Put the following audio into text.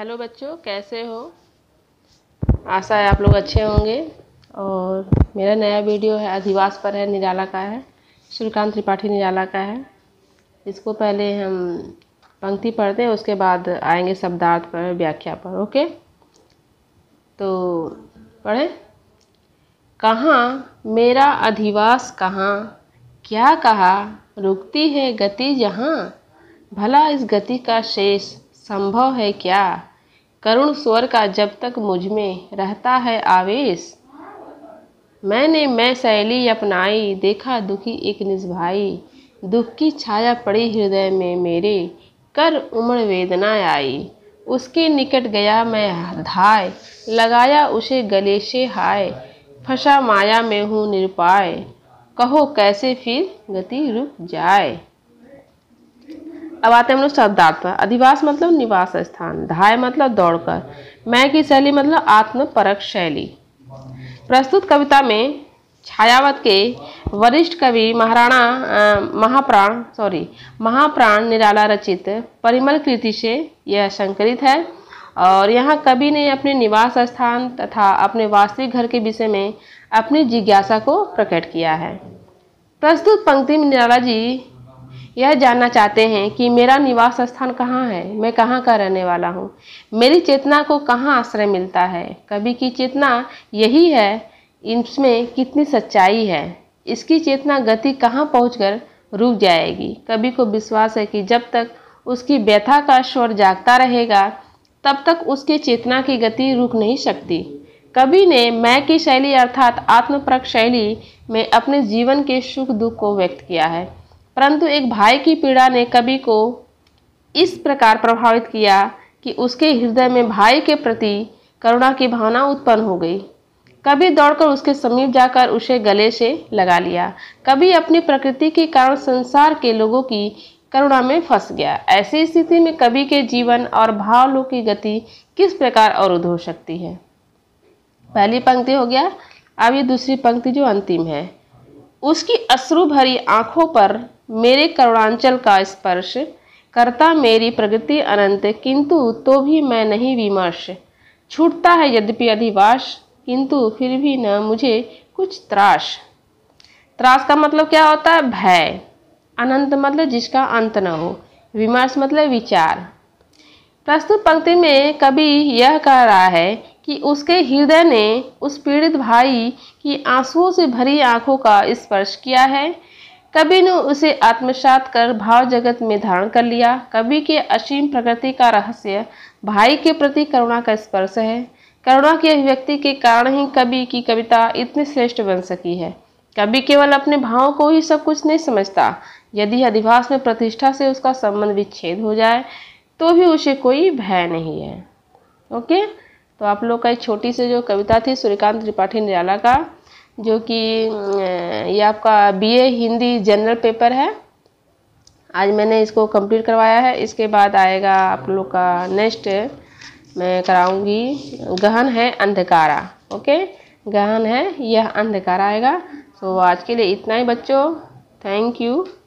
hello बच्चों कैसे हो आशा है आप लोग अच्छे होंगे और मेरा नया वीडियो है अधिवास पर है निराला का है श्रीकांत त्रिपाठी निराला का है इसको पहले हम पंक्ति पढ़ते हैं उसके बाद आएंगे शब्दार्थ पर व्याख्या पर ओके तो पढ़ें कहाँ मेरा अधिवास कहाँ क्या कहा रुकती है गति जहाँ भला इस गति का शेष संभव है क्या करुण स्वर का जब तक मुझ में रहता है आवेश मैंने मैं सहेली अपनाई देखा दुखी एक निजभाई दुख की छाया पड़ी हृदय में मेरे कर उम्र वेदना आई उसके निकट गया मैं धाय लगाया उसे गले से हाय फंसा माया में हूँ निरपाय कहो कैसे फिर गति रुक जाए अब आते हैं हम लोग शब्दार्थ पर अधिवास मतलब निवास स्थान धाय मतलब दौड़कर मैं की शैली मतलब आत्मपरक शैली प्रस्तुत कविता में छायावत के वरिष्ठ कवि महाराणा महाप्राण सॉरी महाप्राण निराला रचित परिमल कृति से यह संकलित है और यहाँ कवि ने अपने निवास स्थान तथा अपने वास्तविक घर के विषय में अपनी जिज्ञासा को प्रकट किया है प्रस्तुत पंक्ति में निराला जी यह जानना चाहते हैं कि मेरा निवास स्थान कहाँ है मैं कहाँ का रहने वाला हूँ मेरी चेतना को कहाँ आश्रय मिलता है कभी की चेतना यही है इसमें कितनी सच्चाई है इसकी चेतना गति कहाँ पहुँच रुक जाएगी कभी को विश्वास है कि जब तक उसकी व्यथा का स्वर जागता रहेगा तब तक उसके चेतना की गति रुक नहीं सकती कभी ने मैं की शैली अर्थात आत्मप्रक शैली में अपने जीवन के सुख दुख को व्यक्त किया है परंतु एक भाई की पीड़ा ने कवि को इस प्रकार प्रभावित किया कि उसके हृदय में भाई के प्रति करुणा की भावना उत्पन्न हो गई कभी दौड़कर उसके समीप जाकर उसे गले से लगा लिया कभी अपनी प्रकृति के कारण संसार के लोगों की करुणा में फंस गया ऐसी स्थिति में कवि के जीवन और भावलों की गति किस प्रकार अवरुद्ध हो सकती है पहली पंक्ति हो गया अब ये दूसरी पंक्ति जो अंतिम है उसकी अश्रु भरी आंखों पर मेरे करुणांचल का स्पर्श करता मेरी प्रगति अनंत किंतु तो भी मैं नहीं विमर्श छूटता है यद्यपि अधिवास किंतु फिर भी न मुझे कुछ त्रास त्रास का मतलब क्या होता है भय अनंत मतलब जिसका अंत न हो विमर्श मतलब विचार प्रस्तुत पंक्ति में कवि यह कह रहा है कि उसके हृदय ने उस पीड़ित भाई की आंसुओं से भरी आंखों का स्पर्श किया है कभी ने उसे आत्मसात कर भाव जगत में धारण कर लिया कवि के असीम प्रकृति का रहस्य भाई के प्रति करुणा का स्पर्श है करुणा की अभिव्यक्ति के कारण ही कवि की कविता इतनी श्रेष्ठ बन सकी है कवि केवल अपने भावों को ही सब कुछ नहीं समझता यदि अधिभाष में प्रतिष्ठा से उसका संबंध विच्छेद हो जाए तो भी उसे कोई भय नहीं है ओके तो आप लोग का एक छोटी सी जो कविता थी सूर्यकांत त्रिपाठी निराला का जो कि ये आपका बीए हिंदी जनरल पेपर है आज मैंने इसको कंप्लीट करवाया है इसके बाद आएगा आप लोग का नेक्स्ट मैं कराऊंगी गहन है अंधकारा ओके गहन है यह अंधकारा आएगा तो आज के लिए इतना ही बच्चों थैंक यू